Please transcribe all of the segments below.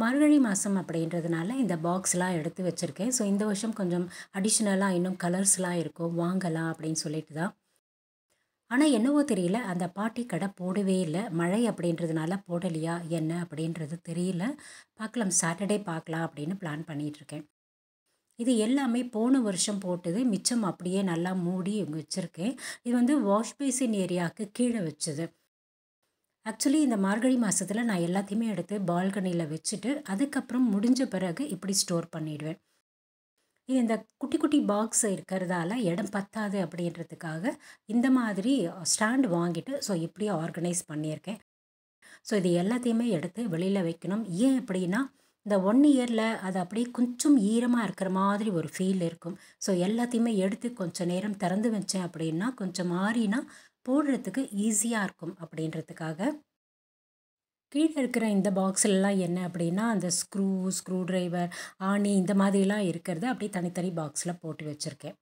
மார்கழி மாதம் அப்படின்றதுனால இந்த பாக்ஸ்லாம் எடுத்து வச்சுருக்கேன் ஸோ இந்த வருஷம் கொஞ்சம் அடிஷ்னலாக இன்னும் கலர்ஸ்லாம் இருக்கும் வாங்கலாம் அப்படின்னு சொல்லிட்டு தான் ஆனால் என்னவோ தெரியல அந்த பாட்டி கடை போடவே இல்லை மழை அப்படின்றதுனால போடலையா என்ன அப்படின்றது தெரியல பார்க்கலாம் சாட்டர்டே பார்க்கலாம் அப்படின்னு பிளான் பண்ணிகிட்ருக்கேன் இது எல்லாமே போன வருஷம் போட்டது மிச்சம் அப்படியே நல்லா மூடி வச்சுருக்கேன் இது வந்து வாஷ் பேசின் ஏரியாவுக்கு கீழே வச்சது ஆக்சுவலி இந்த மார்கழி மாதத்தில் நான் எல்லாத்தையுமே எடுத்து பால்கனியில் வச்சுட்டு அதுக்கப்புறம் முடிஞ்ச பிறகு இப்படி ஸ்டோர் பண்ணிடுவேன் இந்த குட்டி குட்டி பாக்ஸ் இருக்கிறதால இடம் பத்தாது அப்படின்றதுக்காக இந்த மாதிரி ஸ்டாண்ட் வாங்கிட்டு ஸோ இப்படியே ஆர்கனைஸ் பண்ணியிருக்கேன் ஸோ இது எல்லாத்தையுமே எடுத்து வெளியில் வைக்கணும் ஏன் அப்படின்னா இந்த ஒன் இயரில் அது அப்படியே கொஞ்சம் ஈரமாக இருக்கிற மாதிரி ஒரு ஃபீல் இருக்கும் ஸோ எல்லாத்தையுமே எடுத்து கொஞ்சம் நேரம் திறந்து வச்சேன் அப்படின்னா கொஞ்சம் மாறினா போடுறதுக்கு ஈஸியாக இருக்கும் அப்படின்றதுக்காக கீழே இருக்கிற இந்த பாக்ஸ்லாம் என்ன அப்படின்னா அந்த ஸ்க்ரூ ஸ்க்ரூ ட்ரைவர் ஆணி இந்த மாதிரிலாம் இருக்கிறத அப்படியே தனித்தனி பாக்ஸில் போட்டு வச்சுருக்கேன்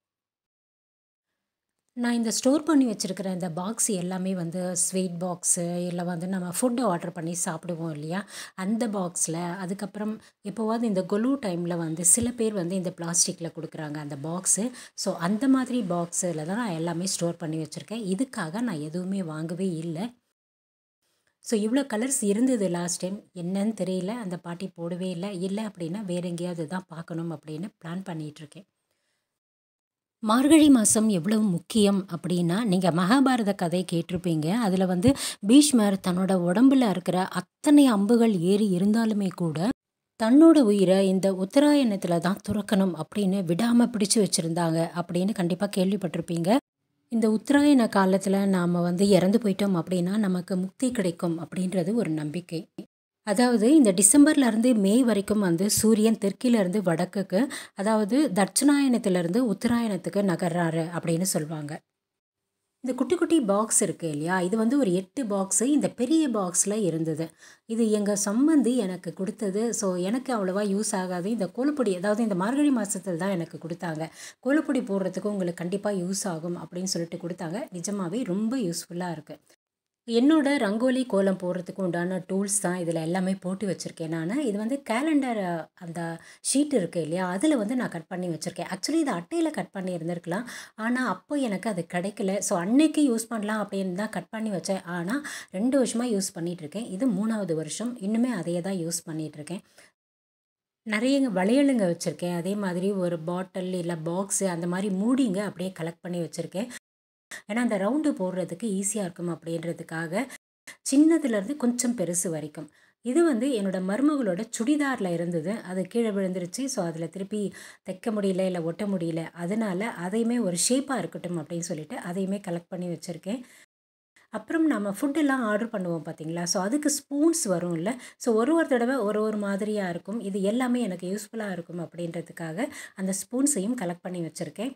நான் இந்த ஸ்டோர் பண்ணி வச்சுருக்கிற இந்த பாக்ஸ் எல்லாமே வந்து ஸ்வீட் பாக்ஸு இல்லை வந்து நம்ம ஃபுட்டு ஆர்டர் பண்ணி சாப்பிடுவோம் இல்லையா அந்த பாக்ஸில் அதுக்கப்புறம் எப்போவாது இந்த கொலு டைமில் வந்து சில பேர் வந்து இந்த பிளாஸ்டிக்கில் கொடுக்குறாங்க அந்த பாக்ஸு ஸோ அந்த மாதிரி பாக்ஸில் தான் நான் எல்லாமே ஸ்டோர் பண்ணி வச்சுருக்கேன் இதுக்காக நான் எதுவுமே வாங்கவே இல்லை ஸோ இவ்வளோ கலர்ஸ் இருந்தது லாஸ்ட் டைம் என்னன்னு தெரியல அந்த பாட்டி போடவே இல்லை இல்லை அப்படின்னா வேறு எங்கேயாவது தான் பார்க்கணும் அப்படின்னு பிளான் பண்ணிகிட்ருக்கேன் மார்கழி மாதம் எவ்வளவு முக்கியம் அப்படின்னா நீங்கள் மகாபாரத கதை கேட்டிருப்பீங்க அதில் வந்து பீஷ்மர் தன்னோட உடம்புல இருக்கிற அத்தனை அம்புகள் ஏறி இருந்தாலுமே கூட தன்னோட உயிரை இந்த உத்தராயணத்தில் தான் துறக்கணும் அப்படின்னு விடாமல் பிடிச்சு வச்சுருந்தாங்க அப்படின்னு கண்டிப்பாக கேள்விப்பட்டிருப்பீங்க இந்த உத்தராயண காலத்தில் நாம் வந்து இறந்து போயிட்டோம் அப்படின்னா நமக்கு முக்தி கிடைக்கும் அப்படின்றது ஒரு நம்பிக்கை அதாவது இந்த டிசம்பர்லேருந்து மே வரைக்கும் வந்து சூரியன் தெற்கிலேருந்து வடக்குக்கு அதாவது தட்சிணாயனத்திலிருந்து உத்தராயணத்துக்கு நகர்றாரு அப்படின்னு சொல்லுவாங்க இந்த குட்டி குட்டி பாக்ஸ் இருக்குது இல்லையா இது வந்து ஒரு எட்டு பாக்ஸு இந்த பெரிய பாக்ஸில் இருந்தது இது எங்கள் சம்மந்தி எனக்கு கொடுத்தது ஸோ எனக்கு அவ்வளோவா யூஸ் ஆகாது இந்த கோலப்பொடி அதாவது இந்த மார்கழி மாதத்தில் தான் எனக்கு கொடுத்தாங்க கோலப்பொடி போடுறதுக்கு உங்களுக்கு கண்டிப்பாக யூஸ் ஆகும் அப்படின்னு சொல்லிட்டு கொடுத்தாங்க நிஜமாகவே ரொம்ப யூஸ்ஃபுல்லாக இருக்குது என்னோட ரங்கோலி கோலம் போடுறதுக்கு உண்டான டூல்ஸ் தான் இதில் எல்லாமே போட்டு வச்சுருக்கேன் நான் இது வந்து கேலண்டர் அந்த ஷீட் இருக்குது இல்லையா அதில் வந்து நான் கட் பண்ணி வச்சுருக்கேன் ஆக்சுவலி இது அட்டையில் கட் பண்ணி இருந்திருக்கலாம் ஆனால் அப்போ எனக்கு அது கிடைக்கல ஸோ அன்னைக்கு யூஸ் பண்ணலாம் அப்படின்னு தான் கட் பண்ணி வச்சேன் ஆனால் ரெண்டு வருஷமாக யூஸ் பண்ணிகிட்ருக்கேன் இது மூணாவது வருஷம் இன்னுமே அதையே தான் யூஸ் பண்ணிகிட்ருக்கேன் நிறைய வளையலுங்க வச்சுருக்கேன் அதே மாதிரி ஒரு பாட்டில் இல்லை பாக்ஸு அந்த மாதிரி மூடிங்க அப்படியே கலெக்ட் பண்ணி வச்சுருக்கேன் ஏன்னா அந்த ரவுண்டு போடுறதுக்கு ஈஸியாக இருக்கும் அப்படின்றதுக்காக சின்னதுலேருந்து கொஞ்சம் பெருசு வரைக்கும் இது வந்து என்னோடய மருமகளோட சுடிதாரில் இருந்தது அது கீழே விழுந்துருச்சு ஸோ அதில் திருப்பி தைக்க முடியல இல்லை ஒட்ட முடியல அதனால் அதையுமே ஒரு ஷேப்பாக இருக்கட்டும் அப்படின்னு சொல்லிட்டு அதையுமே கலெக்ட் பண்ணி வச்சுருக்கேன் அப்புறம் நம்ம ஃபுட்டெல்லாம் ஆர்டர் பண்ணுவோம் பார்த்தீங்களா ஸோ அதுக்கு ஸ்பூன்ஸ் வரும் இல்லை ஸோ ஒரு ஒரு தடவை ஒரு ஒரு மாதிரியாக இருக்கும் இது எல்லாமே எனக்கு யூஸ்ஃபுல்லாக இருக்கும் அப்படின்றதுக்காக அந்த ஸ்பூன்ஸையும் கலெக்ட் பண்ணி வச்சுருக்கேன்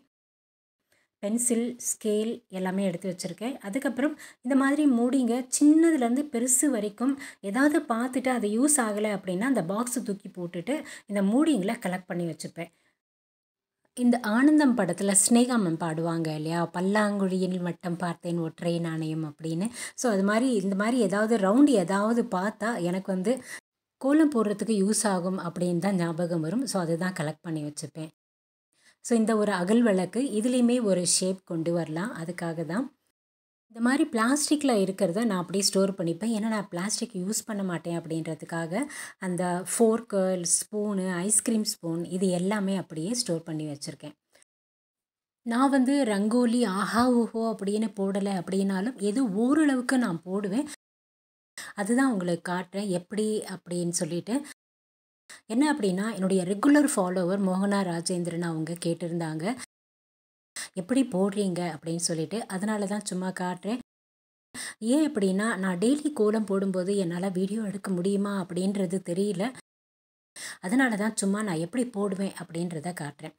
பென்சில் ஸ்கேல் எல்லாமே எடுத்து வச்சுருக்கேன் அதுக்கப்புறம் இந்த மாதிரி மூடிங்க சின்னதுலேருந்து பெருசு வரைக்கும் ஏதாவது பார்த்துட்டு அது யூஸ் ஆகலை அப்படின்னா அந்த பாக்ஸை தூக்கி போட்டுட்டு இந்த மூடிங்களை கலெக்ட் பண்ணி வச்சுருப்பேன் இந்த ஆனந்தம் படத்தில் ஸ்னேகாமன் மேம் பாடுவாங்க இல்லையா பல்லாங்குழியில் மட்டம் பார்த்தேன் ஒற்றை நாணயம் அப்படின்னு ஸோ அது மாதிரி இந்த மாதிரி ஏதாவது ரவுண்டு ஏதாவது பார்த்தா எனக்கு வந்து கோலம் போடுறதுக்கு யூஸ் ஆகும் அப்படின்னு தான் ஞாபகம் வரும் ஸோ அதை தான் கலெக்ட் பண்ணி வச்சுப்பேன் ஸோ இந்த ஒரு அகல் விளக்கு இதுலேயுமே ஒரு ஷேப் கொண்டு வரலாம் அதுக்காக தான் இந்த மாதிரி பிளாஸ்டிக்கில் இருக்கிறத நான் அப்படியே ஸ்டோர் பண்ணிப்பேன் ஏன்னா நான் பிளாஸ்டிக் யூஸ் பண்ண மாட்டேன் அப்படின்றதுக்காக அந்த ஃபோர்க்கு ஸ்பூனு ஐஸ்கிரீம் ஸ்பூன் இது எல்லாமே அப்படியே ஸ்டோர் பண்ணி வச்சுருக்கேன் நான் வந்து ரங்கோலி ஆஹா ஓஹோ அப்படின்னு போடலை அப்படின்னாலும் எது ஓரளவுக்கு நான் போடுவேன் அதுதான் உங்களுக்கு காட்டுறேன் எப்படி அப்படின்னு சொல்லிட்டு என்ன அப்படின்னா என்னுடைய ரெகுலர் ஃபாலோவர் மோகனா ராஜேந்திரன் அவங்க கேட்டிருந்தாங்க எப்படி போடுறீங்க அப்படின்னு சொல்லிட்டு அதனால தான் சும்மா காட்டுறேன் ஏன் அப்படின்னா நான் டெய்லி கோலம் போடும்போது என்னால் வீடியோ எடுக்க முடியுமா அப்படின்றது தெரியல அதனால தான் சும்மா நான் எப்படி போடுவேன் அப்படின்றத காட்டுறேன்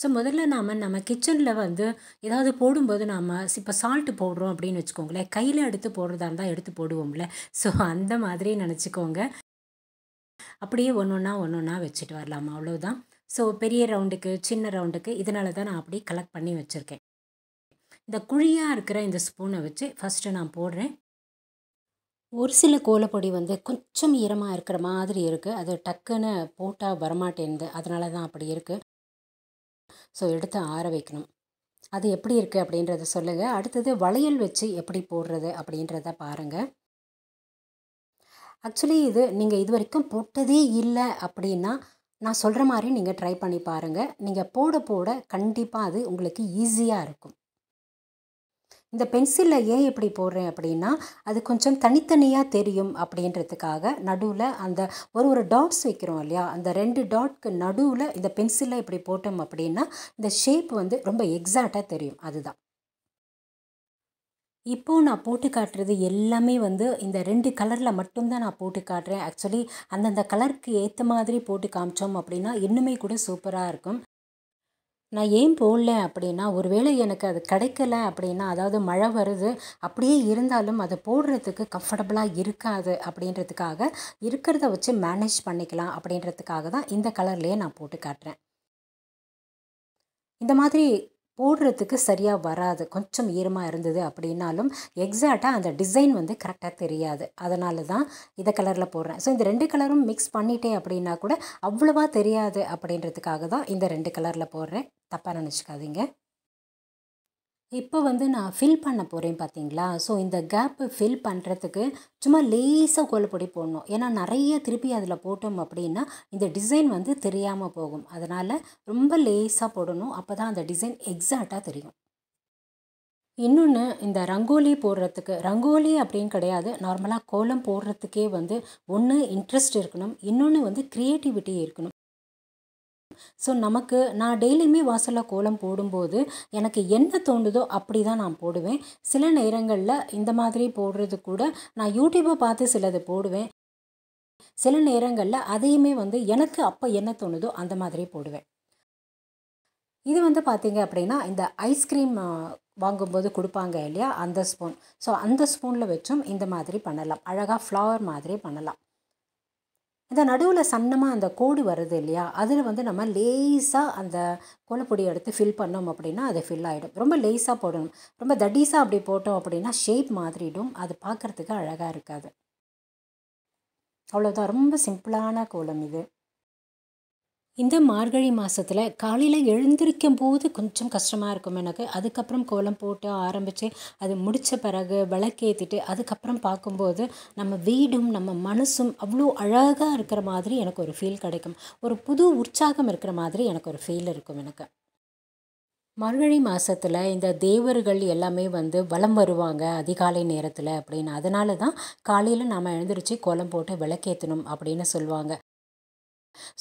ஸோ முதல்ல நாம் நம்ம கிச்சனில் வந்து ஏதாவது போடும்போது நாம் இப்போ சால்ட்டு போடுறோம் அப்படின்னு வச்சுக்கோங்களேன் கையில் எடுத்து போடுறதா இருந்தால் எடுத்து போடுவோம்ல ஸோ அந்த மாதிரி நினச்சிக்கோங்க அப்படியே ஒன்று ஒன்றா ஒன்று ஒன்றா வச்சுட்டு வரலாம் அவ்வளோதான் ஸோ பெரிய ரவுண்டுக்கு சின்ன ரவுண்டுக்கு இதனால தான் நான் அப்படியே கலெக்ட் பண்ணி வச்சுருக்கேன் இந்த குழியாக இருக்கிற இந்த ஸ்பூனை வச்சு ஃபஸ்ட்டு நான் போடுறேன் ஒரு சில கோலப்பொடி வந்து கொஞ்சம் ஈரமாக இருக்கிற மாதிரி இருக்குது அது டக்குன்னு போட்டால் வரமாட்டேன்து அதனால தான் அப்படி இருக்குது ஸோ எடுத்து ஆற வைக்கணும் அது எப்படி இருக்குது அப்படின்றத சொல்லுங்கள் அடுத்தது வளையல் வச்சு எப்படி போடுறது அப்படின்றத பாருங்கள் ஆக்சுவலி இது நீங்கள் இது வரைக்கும் போட்டதே இல்லை அப்படின்னா நான் சொல்கிற மாதிரி நீங்கள் ட்ரை பண்ணி பாருங்கள் நீங்கள் போட போட கண்டிப்பாக அது உங்களுக்கு ஈஸியாக இருக்கும் இந்த பென்சிலில் ஏன் இப்படி போடுறேன் அப்படின்னா அது கொஞ்சம் தனித்தனியாக தெரியும் அப்படின்றதுக்காக நடுவில் அந்த ஒரு ஒரு டாட்ஸ் வைக்கிறோம் இல்லையா அந்த ரெண்டு டாட்க்கு நடுவில் இந்த பென்சிலில் இப்படி போட்டோம் அப்படின்னா இந்த ஷேப் வந்து ரொம்ப எக்ஸாக்டாக தெரியும் அதுதான் இப்போது நான் போட்டு காட்டுறது எல்லாமே வந்து இந்த ரெண்டு கலரில் மட்டும்தான் நான் போட்டு காட்டுறேன் ஆக்சுவலி அந்தந்த கலருக்கு ஏற்ற மாதிரி போட்டு காமிச்சோம் அப்படின்னா இன்னுமே கூட சூப்பராக இருக்கும் நான் ஏன் போடல அப்படின்னா ஒருவேளை எனக்கு அது கிடைக்கல அப்படின்னா அதாவது மழை வருது அப்படியே இருந்தாலும் அதை போடுறதுக்கு கம்ஃபர்டபுளாக இருக்காது அப்படின்றதுக்காக இருக்கிறத வச்சு மேனேஜ் பண்ணிக்கலாம் அப்படின்றதுக்காக தான் இந்த கலர்லேயே நான் போட்டு காட்டுறேன் இந்த மாதிரி போடுறதுக்கு சரியாக வராது கொஞ்சம் ஈரமாக இருந்தது அப்படின்னாலும் எக்ஸாக்டாக அந்த டிசைன் வந்து கரெக்டாக தெரியாது அதனால தான் இதை கலரில் போடுறேன் ஸோ இந்த ரெண்டு கலரும் மிக்ஸ் பண்ணிட்டேன் அப்படின்னா கூட அவ்வளோவா தெரியாது அப்படின்றதுக்காக தான் இந்த ரெண்டு கலரில் போடுறேன் தப்பாக நினச்சிக்காதீங்க இப்போ வந்து நான் ஃபில் பண்ண போகிறேன் பார்த்தீங்களா ஸோ இந்த கேப்பு ஃபில் பண்ணுறதுக்கு சும்மா லேசாக கோலப்பொடி போடணும் ஏன்னா நிறைய திருப்பி அதில் போட்டோம் அப்படின்னா இந்த டிசைன் வந்து தெரியாமல் போகும் அதனால் ரொம்ப லேசாக போடணும் அப்போ தான் அந்த டிசைன் எக்ஸாக்டாக தெரியும் இன்னொன்று இந்த ரங்கோலி போடுறதுக்கு ரங்கோலி அப்படின்னு கிடையாது நார்மலாக கோலம் போடுறதுக்கே வந்து ஒன்று இன்ட்ரெஸ்ட் இருக்கணும் இன்னொன்று வந்து க்ரியேட்டிவிட்டி இருக்கணும் ஸோ நமக்கு நான் டெய்லியுமே வாசலில் கோலம் போடும்போது எனக்கு என்ன தோணுதோ அப்படி தான் நான் போடுவேன் சில நேரங்களில் இந்த மாதிரி போடுறது கூட நான் யூடியூப்பை பார்த்து சிலது போடுவேன் சில நேரங்களில் அதையுமே வந்து எனக்கு அப்போ என்ன தோணுதோ அந்த மாதிரி போடுவேன் இது வந்து பார்த்திங்க அப்படின்னா இந்த ஐஸ்கிரீம் வாங்கும்போது கொடுப்பாங்க இல்லையா அந்த ஸ்பூன் ஸோ அந்த ஸ்பூனில் வச்சும் இந்த மாதிரி பண்ணலாம் அழகாக ஃப்ளவர் மாதிரி பண்ணலாம் இந்த நடுவில் சன்னமாக அந்த கோடு வருது இல்லையா அதில் வந்து நம்ம லேஸாக அந்த கோலப்பொடி எடுத்து ஃபில் பண்ணோம் அப்படின்னா அது ஃபில் ஆகிடும் ரொம்ப லேஸாக போடணும் ரொம்ப தடீஸாக அப்படி போட்டோம் அப்படின்னா ஷேப் மாதிரிடும் அது பார்க்குறதுக்கு அழகாக இருக்காது அவ்வளோதான் ரொம்ப சிம்பிளான கோலம் இது இந்த மார்கழி மாதத்தில் காலையில் எழுந்திரிக்கும் போது கொஞ்சம் கஷ்டமாக இருக்கும் எனக்கு அதுக்கப்புறம் கோலம் போட்டு ஆரம்பித்து அது முடித்த பிறகு விளக்கேற்றிட்டு அதுக்கப்புறம் பார்க்கும்போது நம்ம வீடும் நம்ம மனசும் அவ்வளோ அழகாக இருக்கிற மாதிரி எனக்கு ஒரு ஃபீல் கிடைக்கும் ஒரு புது உற்சாகம் இருக்கிற மாதிரி எனக்கு ஒரு ஃபீல் இருக்கும் எனக்கு மார்கழி மாதத்தில் இந்த தேவர்கள் எல்லாமே வந்து வலம் வருவாங்க அதிகாலை நேரத்தில் அப்படின்னு அதனால தான் காலையில் நாம் எழுந்திரிச்சு கோலம் போட்டு விளக்கேற்றணும் அப்படின்னு சொல்லுவாங்க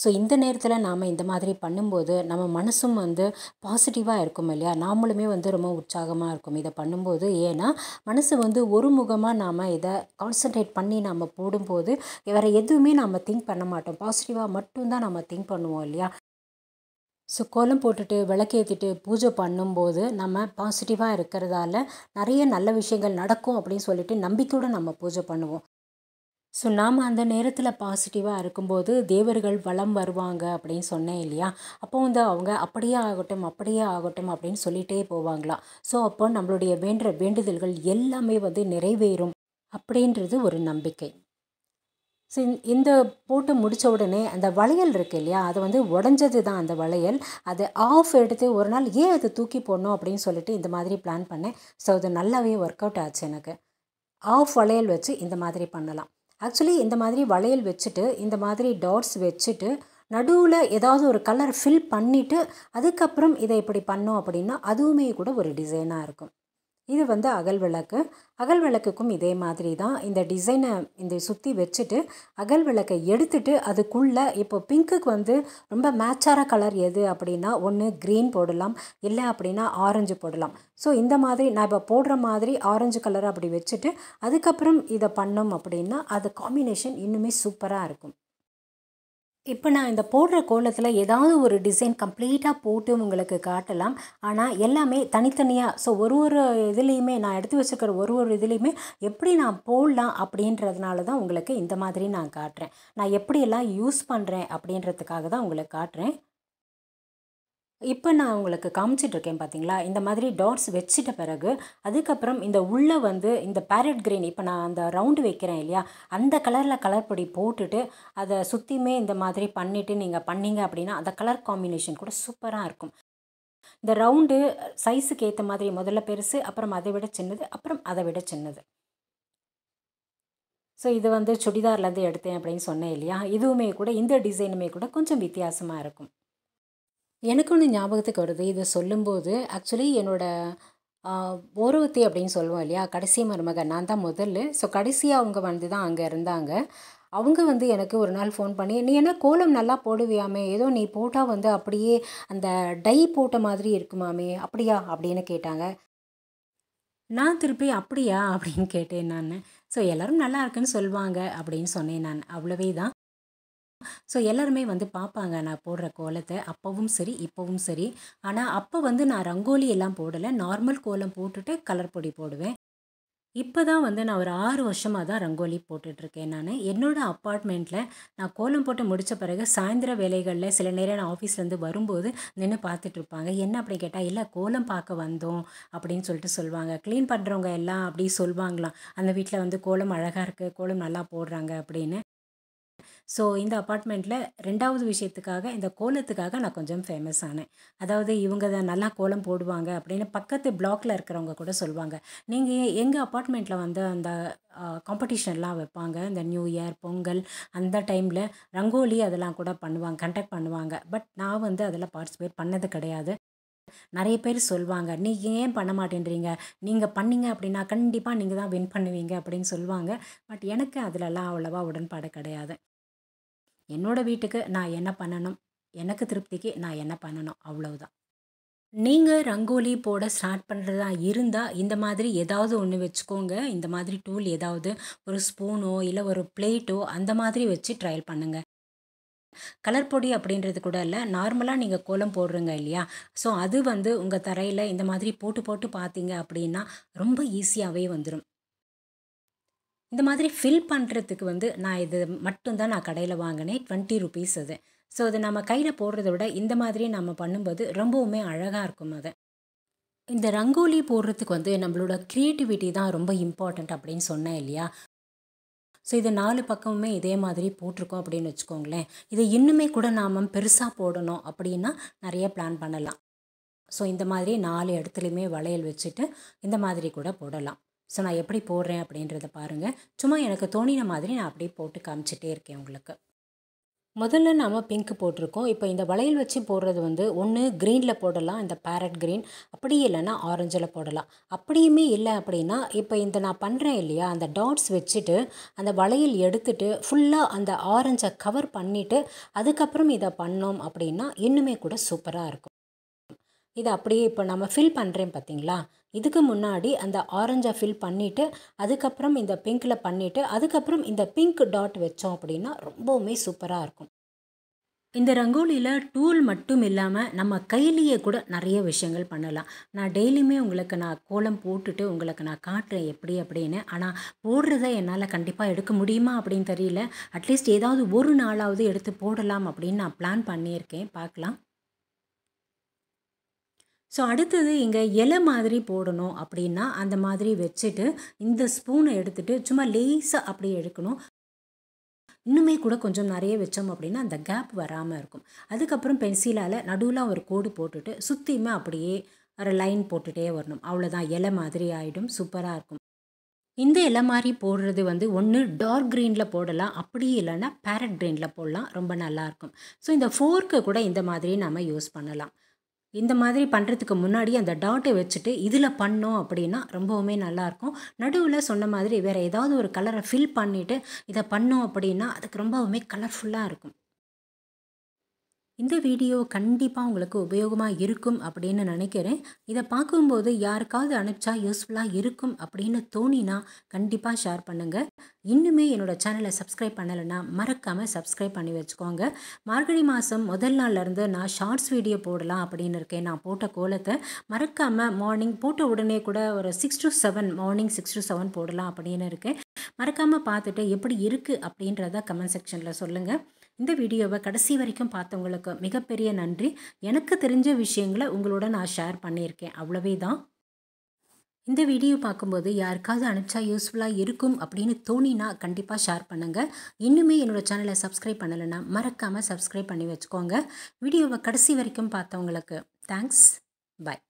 ஸோ இந்த நேரத்தில் நாம் இந்த மாதிரி பண்ணும்போது நம்ம மனசும் வந்து பாசிட்டிவாக இருக்கும் இல்லையா நாமளுமே வந்து ரொம்ப உற்சாகமாக இருக்கும் இதை பண்ணும்போது ஏன்னா மனசு வந்து ஒரு முகமாக நாம் இதை கான்சன்ட்ரேட் பண்ணி நம்ம போடும்போது வேறு எதுவுமே நாம் திங்க் பண்ண மாட்டோம் பாசிட்டிவாக மட்டும்தான் நம்ம திங்க் பண்ணுவோம் இல்லையா ஸோ கோலம் போட்டுட்டு விளக்கேற்றிட்டு பூஜை பண்ணும்போது நம்ம பாசிட்டிவாக இருக்கிறதால நிறைய நல்ல விஷயங்கள் நடக்கும் அப்படின்னு சொல்லிட்டு நம்பிக்கையோடு நம்ம பூஜை பண்ணுவோம் ஸோ நாம் அந்த நேரத்தில் பாசிட்டிவாக இருக்கும்போது தேவர்கள் வளம் வருவாங்க அப்படின்னு சொன்னேன் இல்லையா அப்போ வந்து அவங்க அப்படியே ஆகட்டும் அப்படியே ஆகட்டும் அப்படின்னு சொல்லிகிட்டே போவாங்களாம் ஸோ அப்போ நம்மளுடைய வேண்ட வேண்டுதல்கள் எல்லாமே வந்து நிறைவேறும் அப்படின்றது ஒரு நம்பிக்கை ஸோ இந்த போட்டு முடித்த உடனே அந்த வளையல் இருக்குது இல்லையா அது வந்து உடஞ்சது தான் அந்த வளையல் அது ஆஃப் எடுத்து ஒரு நாள் ஏன் அதை தூக்கி போடணும் அப்படின்னு சொல்லிட்டு இந்த மாதிரி பிளான் பண்ணேன் ஸோ அது நல்லாவே ஒர்க் அவுட் ஆச்சு எனக்கு ஆஃப் வளையல் வச்சு இந்த மாதிரி பண்ணலாம் ஆக்சுவலி இந்த மாதிரி வளையல் வச்சுட்டு இந்த மாதிரி டாட்ஸ் வச்சுட்டு நடுவில் ஏதாவது ஒரு கலர் ஃபில் பண்ணிவிட்டு அதுக்கப்புறம் இதை இப்படி பண்ணோம் அப்படின்னா அதுவுமே கூட ஒரு டிசைனாக இருக்கும் இது வந்து அகல் விளக்கு அகல் விளக்குக்கும் இதே மாதிரி தான் இந்த டிசைனை இந்த சுற்றி வச்சுட்டு அகல் விளக்கை எடுத்துட்டு அதுக்குள்ளே இப்போ பிங்க்குக்கு வந்து ரொம்ப மேட்சார கலர் எது அப்படின்னா ஒன்று க்ரீன் போடலாம் இல்லை அப்படின்னா ஆரஞ்சு போடலாம் ஸோ இந்த மாதிரி நான் இப்போ போடுற மாதிரி ஆரஞ்சு கலர் அப்படி வச்சுட்டு அதுக்கப்புறம் இதை பண்ணோம் அப்படின்னா அது காம்பினேஷன் இன்னுமே சூப்பராக இருக்கும் இப்போ நான் இந்த போடுற கோலத்தில் ஏதாவது ஒரு டிசைன் கம்ப்ளீட்டாக போட்டு உங்களுக்கு காட்டலாம் ஆனால் எல்லாமே தனித்தனியாக ஸோ ஒரு ஒரு இதுலேயுமே நான் எடுத்து வச்சுருக்கிற ஒரு ஒரு இதுலேயுமே எப்படி நான் போடலாம் அப்படின்றதுனால தான் உங்களுக்கு இந்த மாதிரி நான் காட்டுறேன் நான் எப்படியெல்லாம் யூஸ் பண்ணுறேன் அப்படின்றதுக்காக தான் உங்களுக்கு காட்டுறேன் இப்போ நான் உங்களுக்கு காமிச்சிட்ருக்கேன் பார்த்தீங்களா இந்த மாதிரி டாட்ஸ் வச்சிட்ட பிறகு அதுக்கப்புறம் இந்த உள்ளே வந்து இந்த பேரட் கிரீன் இப்போ நான் அந்த ரவுண்டு வைக்கிறேன் இல்லையா அந்த கலரில் கலர் பொடி போட்டுட்டு அதை சுற்றியுமே இந்த மாதிரி பண்ணிவிட்டு நீங்கள் பண்ணிங்க அப்படின்னா அந்த கலர் காம்பினேஷன் கூட சூப்பராக இருக்கும் இந்த ரவுண்டு சைஸுக்கு ஏற்ற மாதிரி முதல்ல பெருசு அப்புறம் அதை விட சின்னது அப்புறம் அதை விட சின்னது ஸோ இது வந்து சுடிதார்லேருந்து எடுத்தேன் அப்படின்னு சொன்னேன் இல்லையா இதுவுமே கூட இந்த டிசைனுமே கூட கொஞ்சம் வித்தியாசமாக இருக்கும் எனக்கு ஒன்று ஞாபகத்துக்கு வருது இதை சொல்லும்போது ஆக்சுவலி என்னோடய ஓரவத்தி அப்படின்னு சொல்லுவோம் இல்லையா கடைசி மருமகன் நான் தான் முதல்ல ஸோ கடைசியாக அவங்க வந்து தான் அங்கே இருந்தாங்க அவங்க வந்து எனக்கு ஒரு நாள் ஃபோன் பண்ணி நீ என்ன கோலம் நல்லா போடுவியாமே ஏதோ நீ போட்டால் வந்து அப்படியே அந்த டை போட்ட மாதிரி இருக்குமாமே அப்படியா அப்படின்னு கேட்டாங்க நான் திருப்பி அப்படியா அப்படின்னு கேட்டேன் நான் ஸோ எல்லோரும் நல்லா இருக்குன்னு சொல்லுவாங்க அப்படின்னு சொன்னேன் நான் அவ்வளவே தான் ஸோ எல்லாருமே வந்து பார்ப்பாங்க நான் போடுற கோலத்தை அப்போவும் சரி இப்போவும் சரி ஆனால் அப்போ வந்து நான் ரங்கோலி எல்லாம் போடலை நார்மல் கோலம் போட்டுட்டு கலர் பொடி போடுவேன் இப்போ தான் வந்து நான் ஒரு ஆறு வருஷமாக தான் ரங்கோலி போட்டுட்ருக்கேன் நான் என்னோடய அப்பார்ட்மெண்ட்டில் நான் கோலம் போட்டு முடித்த பிறகு சாயந்தர வேலைகளில் சில நேரம் நான் ஆஃபீஸ்லேருந்து வரும்போது நின்று பார்த்துட்ருப்பாங்க என்ன அப்படி கேட்டால் இல்லை கோலம் பார்க்க வந்தோம் அப்படின்னு சொல்லிட்டு சொல்லுவாங்க க்ளீன் பண்ணுறவங்க எல்லாம் அப்படி சொல்லுவாங்களாம் அந்த வீட்டில் வந்து கோலம் அழகாக இருக்குது கோலம் நல்லா போடுறாங்க அப்படின்னு ஸோ இந்த அப்பார்ட்மெண்ட்டில் ரெண்டாவது விஷயத்துக்காக இந்த கோலத்துக்காக நான் கொஞ்சம் ஃபேமஸ் ஆனேன் அதாவது இவங்க தான் நல்லா கோலம் போடுவாங்க அப்படின்னு பக்கத்து பிளாக்ல இருக்கிறவங்க கூட சொல்லுவாங்க நீங்கள் எங்கள் அப்பார்ட்மெண்ட்டில் வந்து அந்த காம்படிஷன்லாம் வைப்பாங்க இந்த நியூ இயர் பொங்கல் அந்த டைமில் ரங்கோலி அதெல்லாம் கூட பண்ணுவாங்க கண்டக்ட் பண்ணுவாங்க பட் நான் வந்து அதில் பார்ட்டிசிபேட் பண்ணது கிடையாது நிறைய பேர் சொல்லுவாங்க நீங்கள் ஏன் பண்ண மாட்டேன்றீங்க நீங்கள் பண்ணீங்க அப்படின்னா கண்டிப்பாக நீங்கள் தான் வின் பண்ணுவீங்க அப்படின்னு சொல்லுவாங்க பட் எனக்கு அதிலலாம் அவ்வளோவா உடன்பாடு கிடையாது என்னோடய வீட்டுக்கு நான் என்ன பண்ணணும் எனக்கு திருப்திக்கு நான் என்ன பண்ணணும் அவ்வளவுதான் நீங்கள் ரங்கோலி போட ஸ்டார்ட் பண்ணுறதா இருந்தால் இந்த மாதிரி ஏதாவது ஒன்று வச்சுக்கோங்க இந்த மாதிரி டூல் ஏதாவது ஒரு ஸ்பூனோ இல்லை ஒரு பிளேட்டோ அந்த மாதிரி வச்சு ட்ரையல் பண்ணுங்கள் கலர் பொடி அப்படின்றது கூட இல்லை நார்மலாக நீங்கள் கோலம் போடுறீங்க இல்லையா ஸோ அது வந்து உங்கள் தரையில் இந்த மாதிரி போட்டு போட்டு பார்த்தீங்க அப்படின்னா ரொம்ப ஈஸியாகவே வந்துடும் இந்த மாதிரி ஃபில் பண்ணுறதுக்கு வந்து நான் இது மட்டும்தான் நான் கடையில் வாங்கினேன் டுவெண்ட்டி ருபீஸ் அது ஸோ அதை நம்ம கையில் போடுறத விட இந்த மாதிரி நம்ம பண்ணும்போது ரொம்பவுமே அழகாக இருக்கும் அது இந்த ரங்கோலி போடுறதுக்கு வந்து நம்மளோட க்ரியேட்டிவிட்டி தான் ரொம்ப இம்பார்ட்டண்ட் அப்படின்னு சொன்னேன் இல்லையா ஸோ இது நாலு பக்கமுமே இதே மாதிரி போட்டிருக்கோம் அப்படின்னு வச்சுக்கோங்களேன் இதை இன்னுமே கூட நாம் பெருசாக போடணும் அப்படின்னா நிறைய பிளான் பண்ணலாம் ஸோ இந்த மாதிரி நாலு இடத்துலையுமே வளையல் வச்சுட்டு இந்த மாதிரி கூட போடலாம் ஸோ நான் எப்படி போடுறேன் அப்படின்றத பாருங்கள் சும்மா எனக்கு தோணின மாதிரி நான் அப்படியே போட்டு காமிச்சிட்டே இருக்கேன் உங்களுக்கு முதல்ல நாம் பிங்க் போட்டிருக்கோம் இப்போ இந்த வளையல் வச்சு போடுறது வந்து ஒன்று க்ரீனில் போடலாம் இந்த பேரட் க்ரீன் அப்படி இல்லைன்னா ஆரஞ்சில் போடலாம் அப்படியுமே இல்லை அப்படின்னா இப்போ இந்த நான் பண்ணுறேன் இல்லையா அந்த டாட்ஸ் வச்சுட்டு அந்த வளையல் எடுத்துட்டு ஃபுல்லாக அந்த ஆரஞ்சை கவர் பண்ணிவிட்டு அதுக்கப்புறம் இதை பண்ணோம் அப்படின்னா இன்னுமே கூட சூப்பராக இருக்கும் இதை அப்படியே இப்போ நம்ம ஃபில் பண்ணுறேன் பார்த்தீங்களா இதுக்கு முன்னாடி அந்த ஆரஞ்சை ஃபில் பண்ணிவிட்டு அதுக்கப்புறம் இந்த பிங்க்கில் பண்ணிவிட்டு அதுக்கப்புறம் இந்த பிங்க் டாட் வச்சோம் அப்படின்னா ரொம்பவுமே சூப்பராக இருக்கும் இந்த ரங்கோலியில் டூல் மட்டும் இல்லாமல் நம்ம கையிலேயே கூட நிறைய விஷயங்கள் பண்ணலாம் நான் டெய்லியுமே உங்களுக்கு நான் கோலம் போட்டுட்டு உங்களுக்கு நான் காட்டுறேன் எப்படி அப்படின்னு ஆனால் போடுறத என்னால் கண்டிப்பாக எடுக்க முடியுமா அப்படின்னு தெரியல அட்லீஸ்ட் ஏதாவது ஒரு நாளாவது எடுத்து போடலாம் அப்படின்னு நான் பிளான் பண்ணியிருக்கேன் பார்க்கலாம் ஸோ அடுத்தது இங்கே இலை மாதிரி போடணும் அப்படின்னா அந்த மாதிரி வச்சுட்டு இந்த ஸ்பூனை எடுத்துகிட்டு சும்மா லேஸாக அப்படியே எடுக்கணும் இன்னுமே கூட கொஞ்சம் நிறைய வச்சோம் அப்படின்னா அந்த கேப் வராமல் இருக்கும் அதுக்கப்புறம் பென்சிலால் நடுவில் ஒரு கோடு போட்டுட்டு சுற்றியுமே அப்படியே ஒரு லைன் போட்டுகிட்டே வரணும் அவ்வளோதான் இலை மாதிரி ஆகிடும் சூப்பராக இருக்கும் இந்த இலை மாதிரி போடுறது வந்து ஒன்று டார்க் க்ரீனில் போடலாம் அப்படி இல்லைன்னா பேரட் க்ரீனில் போடலாம் ரொம்ப நல்லாயிருக்கும் ஸோ இந்த ஃபோர்க்கு கூட இந்த மாதிரி நம்ம யூஸ் பண்ணலாம் இந்த மாதிரி பண்ணுறதுக்கு முன்னாடி அந்த டாட்டை வச்சுட்டு இதில் பண்ணோம் அப்படின்னா ரொம்பவுமே நல்லாயிருக்கும் நடுவில் சொன்ன மாதிரி வேறு ஏதாவது ஒரு கலரை ஃபில் பண்ணிவிட்டு இதை பண்ணோம் அப்படின்னா அதுக்கு ரொம்பவுமே கலர்ஃபுல்லாக இருக்கும் இந்த வீடியோ கண்டிப்பாக உங்களுக்கு உபயோகமாக இருக்கும் அப்படின்னு நினைக்கிறேன் இதை பார்க்கும்போது யாருக்காவது அனுப்பிச்சா யூஸ்ஃபுல்லாக இருக்கும் அப்படின்னு தோணினா கண்டிப்பாக ஷேர் பண்ணுங்கள் இன்னுமே என்னோடய சேனலை சப்ஸ்கிரைப் பண்ணலைன்னா மறக்காமல் சப்ஸ்கிரைப் பண்ணி வச்சுக்கோங்க மார்கழி மாதம் முதல் நாள்லேருந்து நான் ஷார்ட்ஸ் வீடியோ போடலாம் அப்படின்னு இருக்கேன் நான் போட்ட கோலத்தை மறக்காமல் மார்னிங் போட்ட உடனே கூட ஒரு six to seven morning six to seven போடலாம் அப்படின்னு இருக்கேன் மறக்காமல் பார்த்துட்டு எப்படி இருக்குது அப்படின்றத கமெண்ட் செக்ஷனில் சொல்லுங்கள் இந்த வீடியோவை கடைசி வரைக்கும் பார்த்தவங்களுக்கு மிகப்பெரிய நன்றி எனக்கு தெரிஞ்ச விஷயங்களை உங்களோட நான் ஷேர் பண்ணியிருக்கேன் அவ்வளவே தான் இந்த வீடியோ பார்க்கும்போது யாருக்காவது அனுப்பிச்சா யூஸ்ஃபுல்லாக இருக்கும் அப்படின்னு தோணினா கண்டிப்பாக ஷேர் பண்ணுங்கள் இன்னுமே என்னோடய சேனலை சப்ஸ்கிரைப் பண்ணலைன்னா மறக்காமல் சப்ஸ்கிரைப் பண்ணி வச்சுக்கோங்க வீடியோவை கடைசி வரைக்கும் பார்த்தவங்களுக்கு தேங்க்ஸ் பாய்